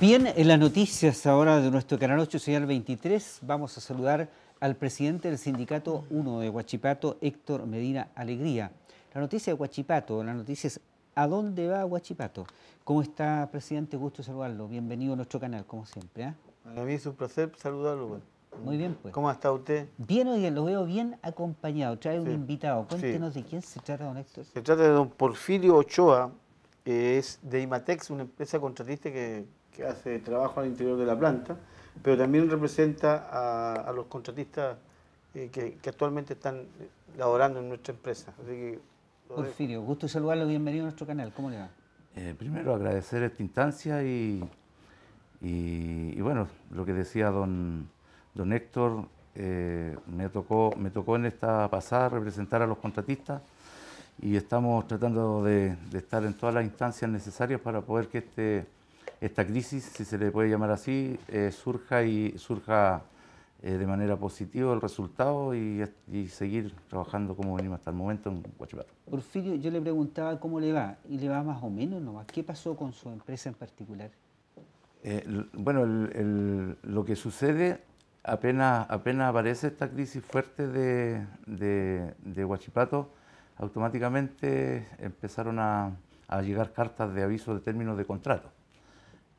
Bien, en las noticias ahora de nuestro canal 8, señal 23, vamos a saludar al presidente del Sindicato 1 de Huachipato, Héctor Medina Alegría. La noticia de Huachipato, la noticia es ¿a dónde va Huachipato? ¿Cómo está, presidente? Gusto saludarlo. Bienvenido a nuestro canal, como siempre. ¿eh? A mí es un placer saludarlo. Pues. Muy bien, pues. ¿Cómo está usted? Bien, hoy, lo veo bien acompañado. Trae un invitado. Cuéntenos de quién se trata, don Héctor. Se trata de don Porfirio Ochoa, que es de Imatex, una empresa contratista que hace trabajo al interior de la planta, pero también representa a, los contratistas eh, que, actualmente están eh, laborando en nuestra empresa. Así que, Porfirio, gusto saludarlo, bienvenido a nuestro canal, ¿cómo le va? Eh, primero agradecer esta instancia y, y, bueno, lo que decía don, don Héctor, me, tocó, me tocó en esta pasada representar a los contratistas y estamos tratando de, de estar en todas las instancias necesarias para poder que este esta crisis, si se le puede llamar así, eh, surja y surja eh, de manera positiva el resultado y, seguir trabajando como venimos hasta el momento en Huachipato. Porfirio, yo le preguntaba cómo le va, y le va más o menos nomás. ¿Qué pasó con su empresa en particular? Eh, bueno, lo que sucede, apenas, apenas aparece esta crisis fuerte de, de, Huachipato, automáticamente empezaron a llegar cartas de aviso de términos de contrato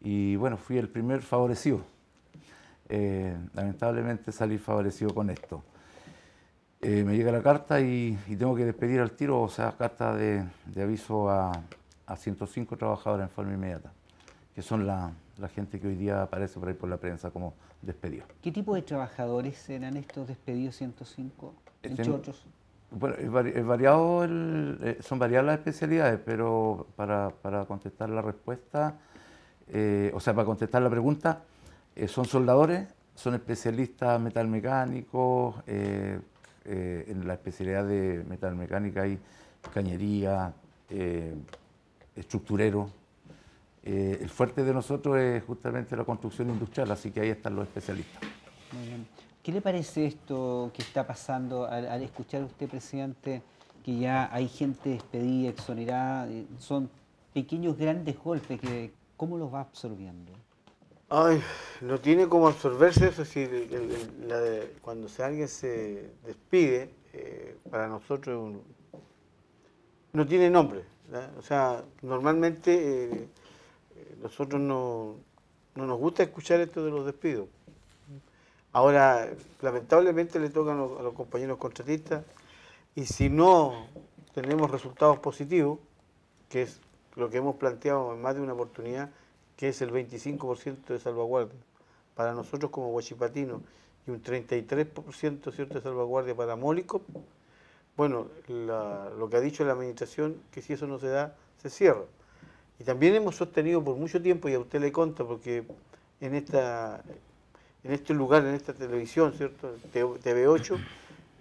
y bueno, fui el primer favorecido. Eh, lamentablemente salí favorecido con esto. Eh, me llega la carta y, tengo que despedir al tiro, o sea, carta de, aviso a, 105 trabajadores en forma inmediata, que son la, gente que hoy día aparece por ahí por la prensa como despedido. ¿Qué tipo de trabajadores eran estos despedidos 105? Eh, Entre Bueno, variado son variadas las especialidades, pero para contestar la respuesta, eh, o sea, para contestar la pregunta, eh, son soldadores, son especialistas metalmecánicos, eh, en la especialidad de metalmecánica hay cañería, estructurero. el fuerte de nosotros es justamente la construcción industrial, así que ahí están los especialistas. Muy bien. ¿Qué le parece esto que está pasando al, escuchar usted, presidente, que ya hay gente despedida, exonerada? Son pequeños, grandes golpes que, ¿Cómo los va absorbiendo? Ay, no tiene como absorberse eso. decir, cuando se, alguien se despide, eh, para nosotros no tiene nombre. O sea, normalmente eh, eh, nosotros no, nos gusta escuchar esto de los despidos. Ahora, lamentablemente le tocan a los compañeros contratistas y si no tenemos resultados positivos, que es lo que hemos planteado en más de una oportunidad, que es el 25% de salvaguardia para nosotros como huachipatinos y un 33% cierto, de salvaguardia para Mólico, bueno, lo que ha dicho la administración, que si eso no se da, se cierra. Y también hemos sostenido por mucho tiempo, y a usted le conta, porque en, esta, en este lugar, en esta televisión, ¿cierto? TV8,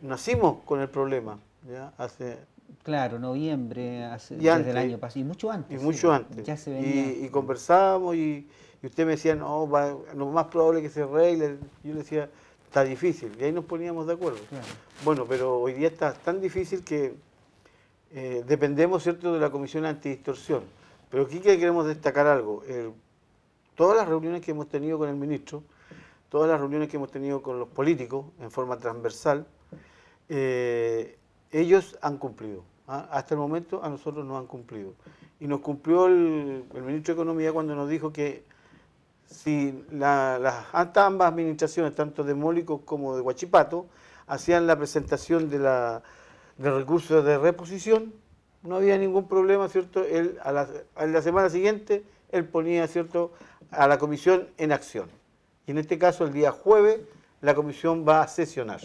nacimos con el problema, ¿ya? Hace Claro, noviembre, hace, el año pasado, y mucho antes. Y mucho antes. Y, conversábamos y, usted me decía, no, lo más probable es que se arregle. Yo le decía, está difícil, y ahí nos poníamos de acuerdo. Bueno, pero hoy día está tan difícil que eh, dependemos, ¿cierto?, de la Comisión Antidistorsión. Pero aquí queremos destacar algo. todas las reuniones que hemos tenido con el ministro, todas las reuniones que hemos tenido con los políticos en forma transversal, eh, ellos han cumplido. ¿ah? Hasta el momento a nosotros no han cumplido. Y nos cumplió el, ministro de Economía cuando nos dijo que si la, las, ambas administraciones, tanto de Mólico como de Huachipato, hacían la presentación de, de recursos de reposición, no había ningún problema, ¿cierto? En la, la semana siguiente, él ponía, ¿cierto?, a la comisión en acción. Y en este caso, el día jueves, la comisión va a sesionar.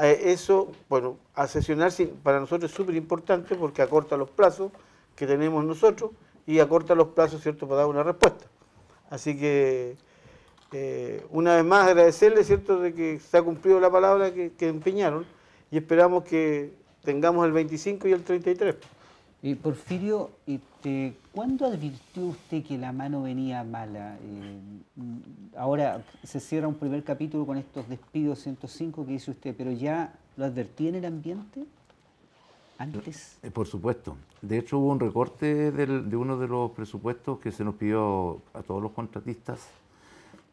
Eso, bueno, a sesionar para nosotros es súper importante porque acorta los plazos que tenemos nosotros y acorta los plazos, ¿cierto?, para dar una respuesta. Así que, eh, una vez más, agradecerle, ¿cierto?, de que se ha cumplido la palabra que, empeñaron y esperamos que tengamos el 25 y el 33. Y Porfirio, y te eh, ¿Cuándo advirtió usted que la mano venía mala? Eh, ahora se cierra un primer capítulo con estos despidos 105 que dice usted, pero ya lo advertía en el ambiente antes. Eh, por supuesto. De hecho hubo un recorte de uno de los presupuestos que se nos pidió a todos los contratistas,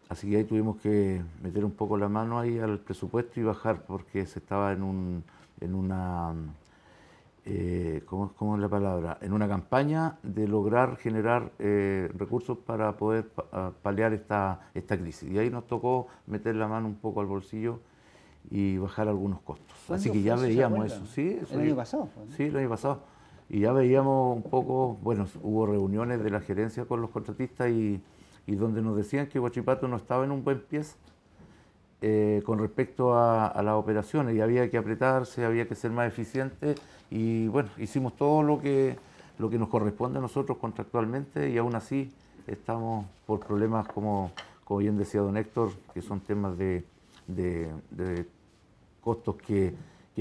así que ahí tuvimos que meter un poco la mano ahí al presupuesto y bajar porque se estaba en, un, en una eh, ¿cómo, es la palabra? En una campaña de lograr generar eh, recursos para poder ah, paliar esta, esta crisis. Y ahí nos tocó meter la mano un poco al bolsillo y bajar algunos costos. Así que ya veíamos eso. Sí, el año pasado. Sí, el año pasado. Y ya veíamos un poco, bueno, hubo reuniones de la gerencia con los contratistas y, y donde nos decían que Huachipato no estaba en un buen pie eh, con respecto a, las operaciones y había que apretarse, había que ser más eficiente y bueno, hicimos todo lo que, lo que nos corresponde a nosotros contractualmente y aún así estamos por problemas como, como bien decía don Héctor, que son temas de, costos que,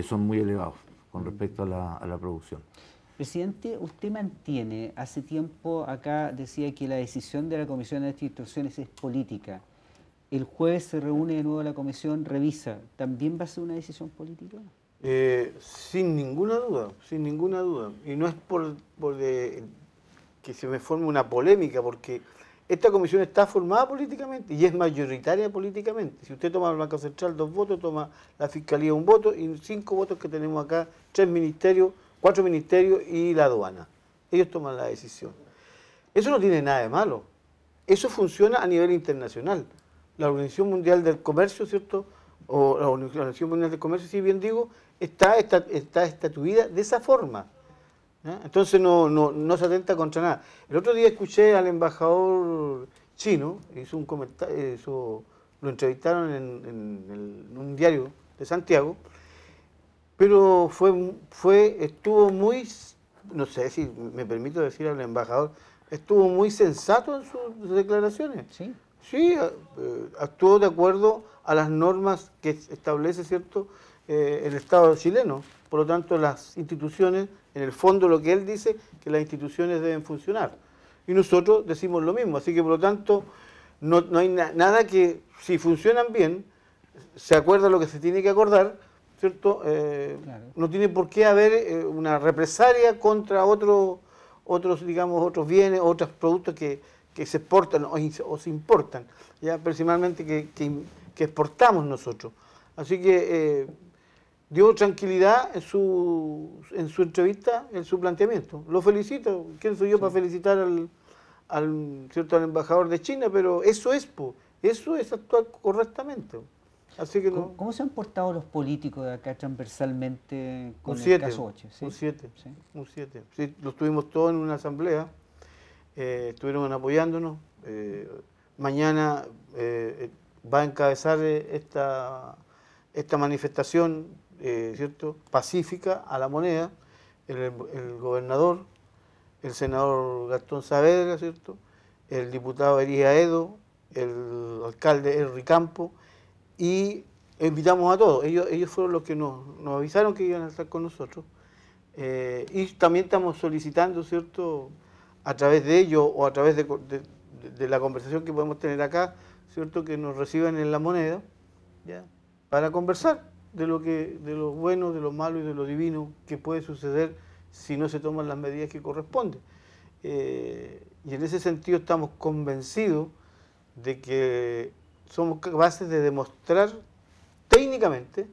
son muy elevados con respecto a la, producción. Presidente, usted mantiene, hace tiempo acá decía que la decisión de la Comisión de instituciones es política. El jueves se reúne de nuevo la comisión, revisa. ¿También va a ser una decisión política? Eh, sin ninguna duda, sin ninguna duda. Y no es por, por eh, que se me forme una polémica, porque esta comisión está formada políticamente y es mayoritaria políticamente. Si usted toma el Banco Central dos votos, toma la Fiscalía un voto y cinco votos que tenemos acá, tres ministerios, cuatro ministerios y la aduana. Ellos toman la decisión. Eso no tiene nada de malo. Eso funciona a nivel internacional la Organización Mundial del Comercio, ¿cierto? O la Organización Mundial del Comercio, si bien digo, está, está, estatuida de esa forma. Entonces no, no, se atenta contra nada. El otro día escuché al embajador chino, hizo un comentario, lo entrevistaron en, un diario de Santiago, pero fue, fue, estuvo muy, no sé si me permito decir al embajador, estuvo muy sensato en sus declaraciones. Sí. Sí, eh, eh, actuó de acuerdo a las normas que establece cierto eh, el Estado chileno. Por lo tanto, las instituciones, en el fondo lo que él dice, que las instituciones deben funcionar. Y nosotros decimos lo mismo. Así que, por lo tanto, no, hay nada que, si funcionan bien, se acuerda lo que se tiene que acordar, ¿cierto? No tiene por qué haber una represalia contra otro, otros, digamos, otros bienes, otros productos que que se exportan o, se importan, ya principalmente que, que, exportamos nosotros. Así que eh, dio tranquilidad en su, en su entrevista, en su planteamiento. Lo felicito, ¿quién soy yo para felicitar al, ¿cierto? al embajador de China? Pero eso es, eso es actuar correctamente. Así que ¿Cómo, se han portado los políticos de acá transversalmente con el caso Un 7, un siete. los tuvimos todos en una asamblea eh, estuvieron apoyándonos. Eh, mañana eh, va a encabezar esta, esta manifestación ¿cierto? pacífica a la moneda el, gobernador, el senador Gastón Saavedra, ¿cierto? el diputado Erija Edo, el alcalde Henry Campo y invitamos a todos. Ellos, ellos fueron los que nos, nos avisaron que iban a estar con nosotros. y también estamos solicitando, ¿cierto?, a través de ello o a través de, la conversación que podemos tener acá, ¿cierto? Que nos reciban en la moneda, Para conversar de lo, que, de bueno, de lo malo y de lo divino que puede suceder si no se toman las medidas que corresponden. Eh, y en ese sentido estamos convencidos de que somos capaces de demostrar técnicamente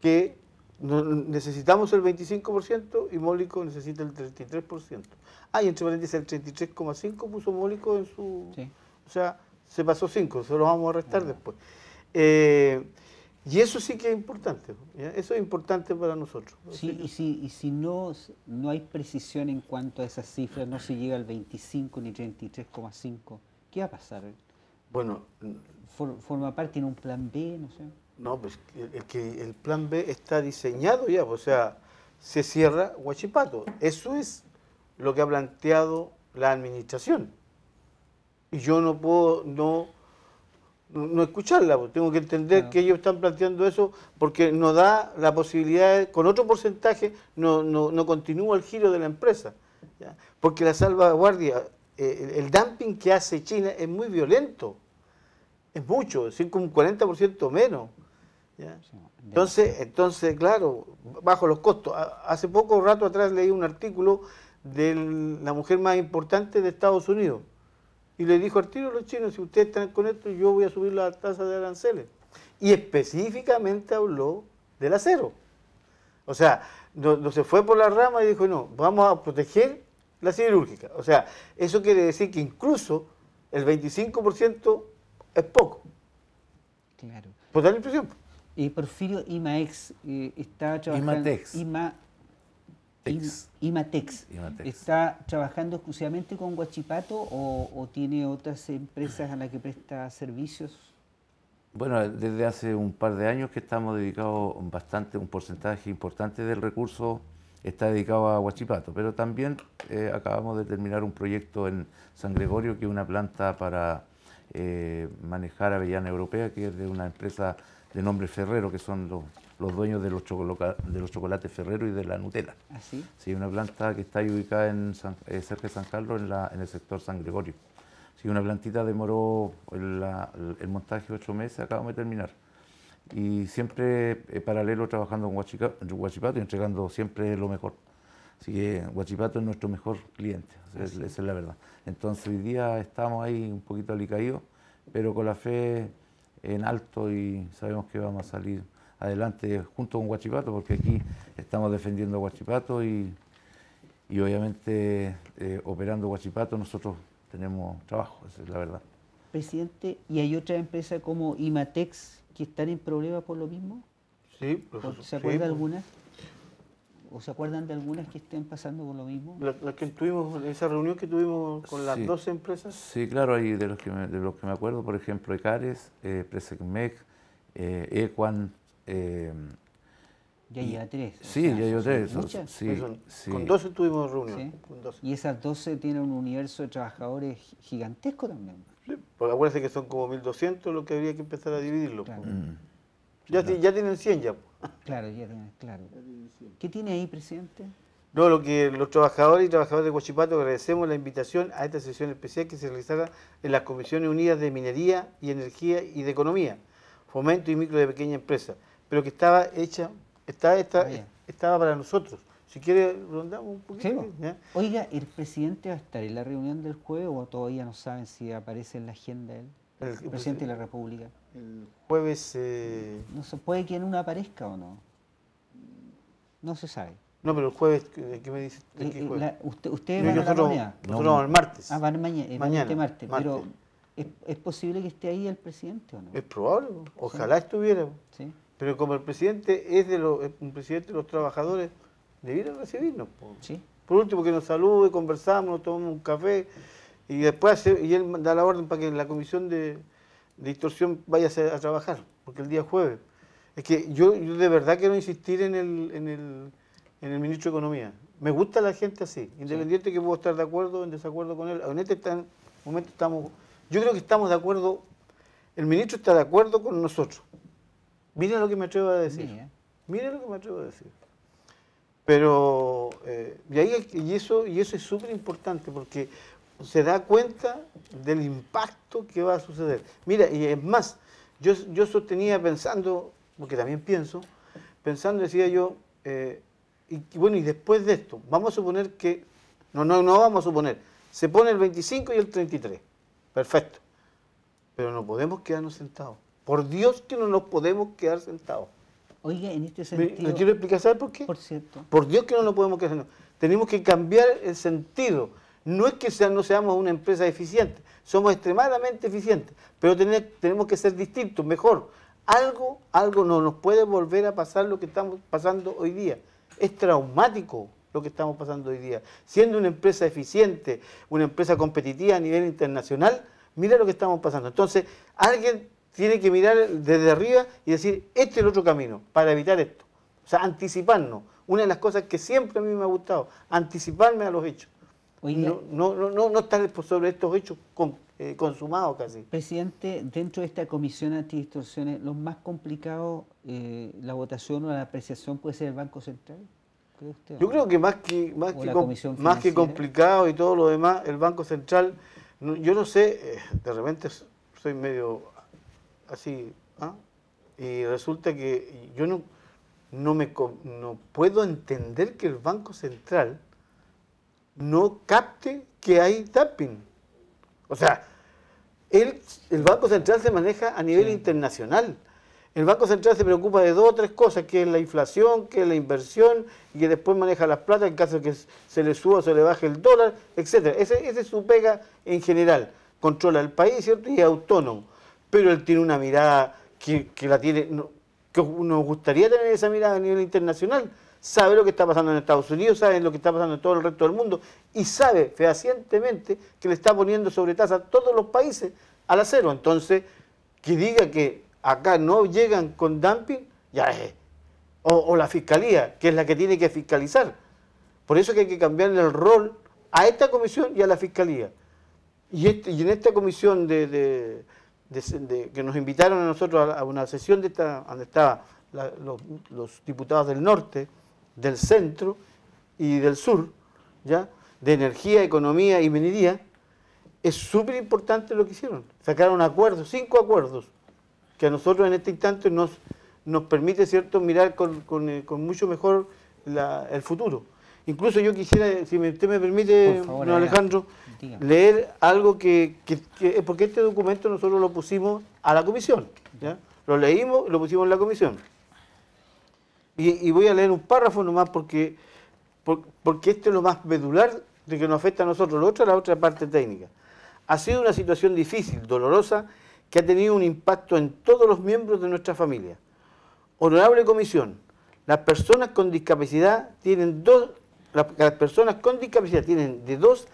que necesitamos el 25% y Mólico necesita el 33%. Ah, y entre paréntesis, el 33,5 puso Mólico en su... O sea, se pasó 5, se lo vamos a restar ah. después. Eh, y eso sí que es importante, eso es importante para nosotros. Sí, y si, si no, no hay precisión en cuanto a esas cifras, no se llega al 25 ni 33,5, ¿qué va a pasar? Bueno... ¿Forma parte en un plan B, no sé? No, pues el, que el plan B está diseñado ya, o sea, se cierra Guachipato. eso es lo que ha planteado la administración. Y yo no puedo no, escucharla, pues. tengo que entender que ellos están planteando eso porque nos da la posibilidad, con otro porcentaje, no, no, no continúa el giro de la empresa. Porque la salvaguardia, eh, el dumping que hace China es muy violento, es mucho, es decir, como un 40% menos. Entonces, entonces, claro, bajo los costos. Hace poco rato atrás leí un artículo de la mujer más importante de Estados Unidos. Y le dijo al tiro los chinos, si ustedes están con esto, yo voy a subir la tasa de aranceles. Y específicamente habló del acero. O sea, no, se fue por la rama y dijo, no, vamos a proteger la cirúrgica. O sea, eso quiere decir que incluso el 25% es poco. Claro. Por dar la impresión. Y Porfirio Imaex eh, está trabajando... Imatex. Ima Imatex. ¿Está trabajando exclusivamente con Guachipato o, tiene otras empresas a las que presta servicios? Bueno, desde hace un par de años que estamos dedicados bastante, un porcentaje importante del recurso está dedicado a Huachipato, pero también eh, acabamos de terminar un proyecto en San Gregorio, que es una planta para eh, manejar avellana europea, que es de una empresa de nombre Ferrero, que son los los dueños de los, de los chocolates Ferrero y de la Nutella. ¿Así? ¿Ah, sí, una planta que está ubicada en eh, cerca de San Carlos, en, la, en, el sector San Gregorio. Sí, una plantita demoró el, montaje ocho meses, acabamos de terminar. Y siempre eh, paralelo trabajando con Guachipato... Huachipato y entregando siempre lo mejor. Así que Huachipato es nuestro mejor cliente, es, ah, esa es la verdad. Entonces hoy día estamos ahí un poquito alicaídos, pero con la fe en alto y sabemos que vamos a salir adelante junto con Guachipato, porque aquí estamos defendiendo a Guachipato y, obviamente eh, operando Guachipato nosotros tenemos trabajo, esa es la verdad. Presidente, ¿y hay otras empresas como Imatex que están en problemas por lo mismo? Sí, profesor. ¿Se acuerda ¿O se acuerdan de algunas que estén pasando por lo mismo? La, que tuvimos, esa reunión que tuvimos con las dos empresas. Sí, claro, hay de los que me, de los que me acuerdo, por ejemplo, Ecares, eh, Presecmec, eh, Equan, eh, ya tres. Sí, ya tres. Con 12 tuvimos reunión. Y esas 12 tienen un universo de trabajadores gigantesco también. porque acuérdense que son como 1.200 lo que habría que empezar a dividirlo. Pues. Mm. Ya, tienen 100 ya. Pues. Claro, ya tienen, claro. ¿Qué tiene ahí, presidente? No, lo que los trabajadores y trabajadoras de cochipato agradecemos la invitación a esta sesión especial que se realizará en las Comisiones Unidas de Minería y Energía y de Economía, Fomento y Micro de Pequeña Empresa pero que estaba hecha, estaba, estaba para nosotros. Si quiere, rondamos un poquito. Oiga, ¿el presidente va a estar en la reunión del jueves o todavía no saben si aparece en la agenda él? El, presidente de la República. El jueves... Eh, no se puede que en una aparezca o no. No se sabe. No, pero el jueves, ¿qué me dice? Eh, ¿Qué eh, jueves? ¿Ustedes van a la reunión. no, el martes. Ah, van mañana, mañana este martes, martes. Pero, ¿es, posible que esté ahí el presidente o no? Es probable, ojalá estuviera. Sí. Pero como el presidente es de eh, un presidente de los trabajadores, debieron recibirnos. Por, último, que nos salude, conversamos, nos tomamos un café y después y él da la orden para que la comisión de, distorsión vaya a, trabajar, porque el día jueves. Es que yo, de verdad quiero insistir en el, en el, ministro de Economía. Me gusta la gente así, independiente que puedo estar de acuerdo o en desacuerdo con él. En este momento estamos, yo creo que estamos de acuerdo, el ministro está de acuerdo con nosotros. Mire lo que me atrevo a decir. miren lo que me atrevo a decir. Pero, eh, y, ahí, y, eso, y eso es súper importante porque se da cuenta del impacto que va a suceder. Mira, y es más, yo, sostenía pensando, porque también pienso, pensando, decía yo, eh, y, y, bueno, y después de esto, vamos a suponer que, no, no, no vamos a suponer, se pone el 25 y el 33, perfecto, pero no podemos quedarnos sentados. Por Dios que no nos podemos quedar sentados. Oiga, en este sentido... ¿Me, quiero explicar? por qué? Por cierto. Por Dios que no nos podemos quedar sentados. Tenemos que cambiar el sentido. No es que sea, no seamos una empresa eficiente, somos extremadamente eficientes, pero tenemos que ser distintos, mejor. Algo, algo no nos puede volver a pasar lo que estamos pasando hoy día. Es traumático lo que estamos pasando hoy día. Siendo una empresa eficiente, una empresa competitiva a nivel internacional, mira lo que estamos pasando. Entonces, alguien tiene que mirar desde arriba y decir, este es el otro camino, para evitar esto. O sea, anticiparnos. Una de las cosas que siempre a mí me ha gustado, anticiparme a los hechos. No, no, no, no, estar sobre estos hechos eh, consumados casi. Presidente, dentro de esta comisión antidistorsiones, ¿lo más complicado eh, la votación o la apreciación puede ser el Banco Central? Yo creo que más que, más que complicado y todo lo demás, el Banco Central, yo no sé, eh, de repente soy medio así. ¿ah? Y resulta que yo no, no, me, no puedo entender que el Banco Central no capte que hay tapping. O sea, el, Banco Central se maneja a nivel internacional. El Banco Central se preocupa de dos o tres cosas, que es la inflación, que es la inversión, y que después maneja las plata en caso de que se le suba o se le baje el dólar, etc. Ese, es su pega en general. Controla el país, ¿cierto? Y es autónomo pero él tiene una mirada que, la tiene, que nos gustaría tener esa mirada a nivel internacional. Sabe lo que está pasando en Estados Unidos, sabe lo que está pasando en todo el resto del mundo y sabe fehacientemente que le está poniendo sobre tasa a todos los países al acero. Entonces, que diga que acá no llegan con dumping, ya es. O, la fiscalía, que es la que tiene que fiscalizar. Por eso que hay que cambiarle el rol a esta comisión y a la fiscalía. Y, este, en esta comisión de que nos invitaron a nosotros a, una sesión de donde estaban los, diputados del norte, del centro y del sur, ¿ya? de energía, economía y minería, es súper importante lo que hicieron. Sacaron acuerdos, cinco acuerdos, que a nosotros en este instante nos, nos permite cierto mirar con, eh, mucho mejor el futuro. Incluso yo quisiera, si usted me permite, Alejandro, leer algo que, que, eh, porque este documento nosotros lo pusimos a la comisión. ¿ya? Lo leímos y lo pusimos en la comisión. Y, voy a leer un párrafo nomás porque, porque, es lo más medular de que nos afecta a nosotros. Lo otro es la otra parte técnica. Ha sido una situación difícil, dolorosa, que ha tenido un impacto en todos los miembros de nuestra familia. Honorable Comisión, las personas con discapacidad tienen dos las, personas con discapacidad tienen de dos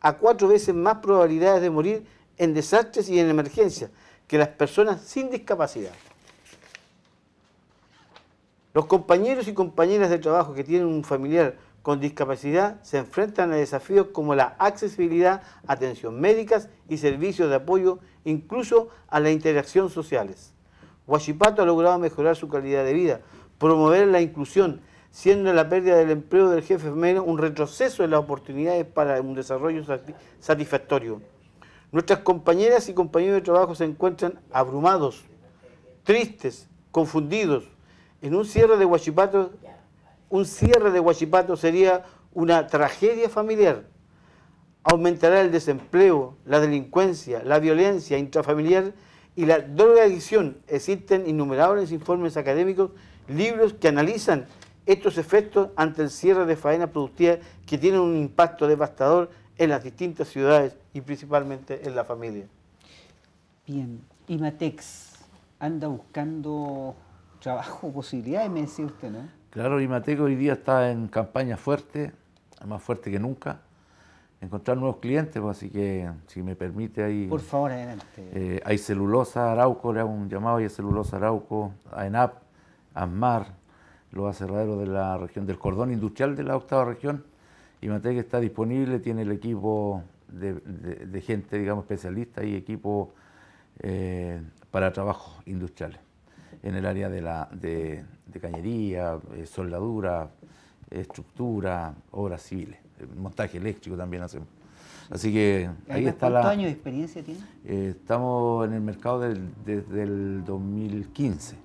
a cuatro veces más probabilidades de morir en desastres y en emergencias que las personas sin discapacidad. Los compañeros y compañeras de trabajo que tienen un familiar con discapacidad se enfrentan a desafíos como la accesibilidad, atención médicas y servicios de apoyo, incluso a la interacción sociales. Guachipato ha logrado mejorar su calidad de vida, promover la inclusión, siendo la pérdida del empleo del jefe femenino un retroceso en las oportunidades para un desarrollo satisfactorio. Nuestras compañeras y compañeros de trabajo se encuentran abrumados, tristes, confundidos. En un cierre de Huachipato, un cierre de Huachipato sería una tragedia familiar. Aumentará el desempleo, la delincuencia, la violencia intrafamiliar y la drogadicción. Existen innumerables informes académicos, libros que analizan estos efectos ante el cierre de faenas productivas que tienen un impacto devastador en las distintas ciudades y principalmente en la familia. Bien, Imatex anda buscando trabajo, posibilidades, me decía usted, ¿no? Claro, Imatex hoy día está en campaña fuerte, más fuerte que nunca, encontrar nuevos clientes, pues, así que si me permite ahí... Por favor, adelante. Eh, hay Celulosa Arauco, le hago un llamado, hay Celulosa Arauco, AENAP, ASMAR, los aserraderos de la región, del cordón industrial de la octava región. y que está disponible, tiene el equipo de, gente, digamos, especialista y equipo eh, para trabajos industriales en el área de, la, de, cañería, eh, soldadura, estructura, obras civiles, eh, montaje eléctrico también hacemos. Así que ahí está ¿Cuántos años de experiencia tiene? estamos en el mercado desde el 2015.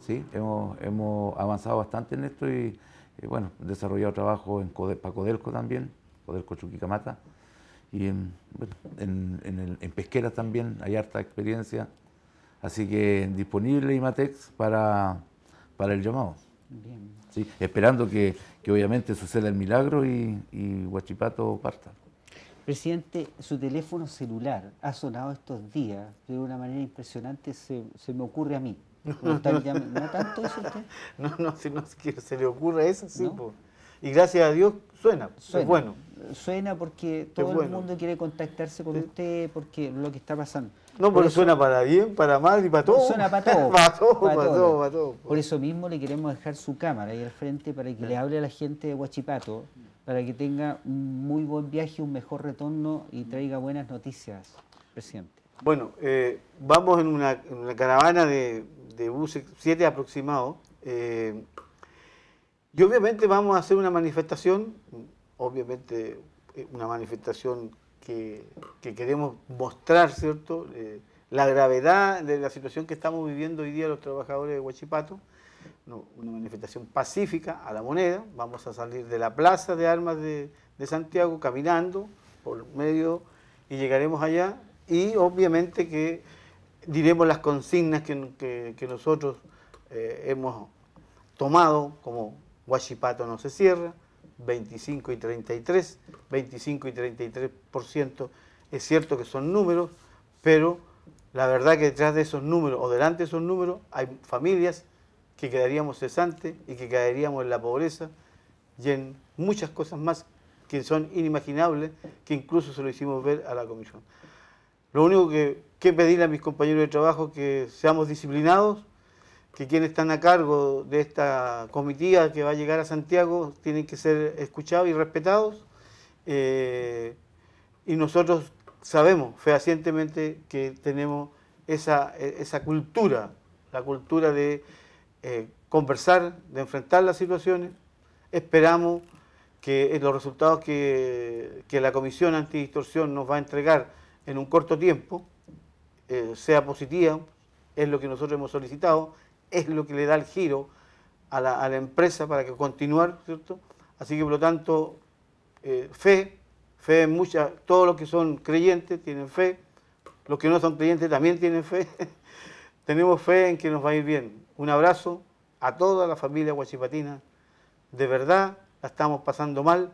¿sí? Hemos, hemos avanzado bastante en esto y, eh, bueno, desarrollado trabajo en también, Codelco Chuquicamata, y em, en, bueno, también hay harta experiencia, así que disponible IMATEX para, para el llamado. Esperando que, obviamente suceda el milagro y, y Huachipato parta. Presidente, su teléfono celular ha sonado estos días de una manera impresionante, se me ocurre a mí. No, ¿No tanto eso No, no, si no se le ocurre eso, sí. Y gracias a Dios suena, suena, bueno. Suena porque todo el mundo quiere contactarse con usted porque lo que está pasando. No, pero suena para bien, para mal y para todo. Suena para todo. para todo, para, todo, Por eso mismo le queremos dejar su cámara ahí al frente para que le ah. hable a la gente de Huachipato, para que tenga un muy buen viaje, un mejor retorno y traiga buenas noticias, presidente. Bueno, eh, vamos en una caravana de de buses, siete aproximados. Eh, y obviamente vamos a hacer una manifestación, obviamente eh, una manifestación que, queremos mostrar, ¿cierto? Eh, la gravedad de la situación que estamos viviendo hoy día los trabajadores de Huachipato, una manifestación pacífica a la moneda, vamos a salir de la plaza de armas de, de Santiago caminando por medio y llegaremos allá y obviamente que diremos las consignas que, nosotros eh, hemos tomado, como Guachipato no se cierra, 25 y 33, 25 y 33% es cierto que son números, pero la verdad que detrás de esos números o delante de esos números hay familias que quedaríamos cesantes y que caeríamos en la pobreza y en muchas cosas más que son inimaginables, que incluso se lo hicimos ver a la comisión. Lo único que Qué pedirle a mis compañeros de trabajo que seamos disciplinados, que quienes están a cargo de esta comitiva que va a llegar a Santiago tienen que ser escuchados y respetados. Eh, y nosotros sabemos fehacientemente que tenemos esa, cultura, la cultura de eh, conversar, de enfrentar las situaciones. Esperamos que eh, los resultados que, que la Comisión Antidistorsión nos va a entregar en un corto tiempo eh, sea positiva, es lo que nosotros hemos solicitado, es lo que le da el giro a la, empresa para que continuar, ¿cierto? Así que por lo tanto, eh, fe, fe en muchas, todos los que son creyentes tienen fe, los que no son creyentes también tienen fe, tenemos fe en que nos va a ir bien. Un abrazo a toda la familia guachipatina, de verdad la estamos pasando mal,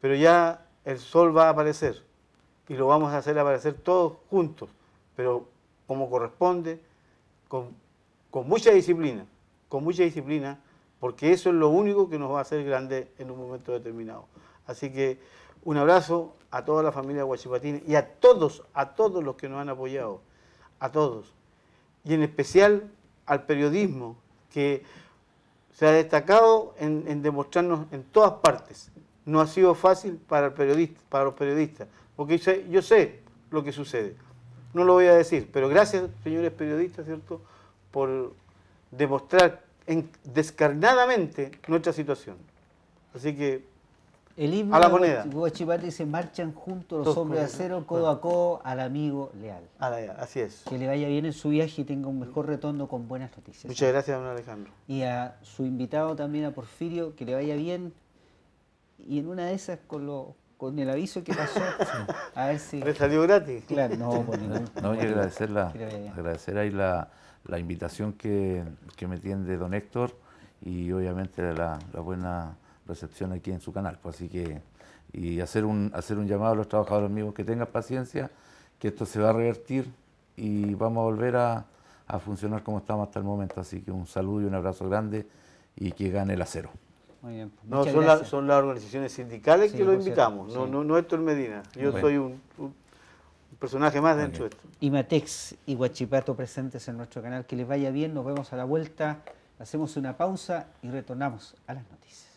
pero ya el sol va a aparecer y lo vamos a hacer aparecer todos juntos pero como corresponde, con, mucha disciplina, con mucha disciplina, porque eso es lo único que nos va a hacer grande en un momento determinado. Así que un abrazo a toda la familia de y a todos, a todos los que nos han apoyado, a todos. Y en especial al periodismo, que se ha destacado en, demostrarnos en todas partes. No ha sido fácil para, el periodista, para los periodistas, porque yo sé lo que sucede no lo voy a decir, pero gracias, señores periodistas, ¿cierto?, por demostrar descarnadamente nuestra situación. Así que el himno a la moneda. Guachipate dice, marchan juntos los hombres de acero, codo a codo, al amigo leal. así es. Que le vaya bien en su viaje y tenga un mejor retorno con buenas noticias. Muchas gracias, don Alejandro. Y a su invitado también, a Porfirio, que le vaya bien. Y en una de esas con, los con el aviso que pasó. ¿Le salió gratis? Claro, no, por pues, No, quiero agradecer, la, agradecer ahí la, invitación que, me tiende don Héctor y obviamente la, buena recepción aquí en su canal. Pues, así que. Y hacer un, hacer un llamado a los trabajadores mismos que tengan paciencia, que esto se va a revertir y vamos a volver a, a funcionar como estamos hasta el momento. Así que un saludo y un abrazo grande y que gane el acero. Pues, no, son, las organizaciones sindicales que lo invitamos, no, no, no Héctor Medina. Yo soy un, personaje más dentro de esto. Imatex y Guachipato presentes en nuestro canal. Que les vaya bien, nos vemos a la vuelta. Hacemos una pausa y retornamos a las noticias.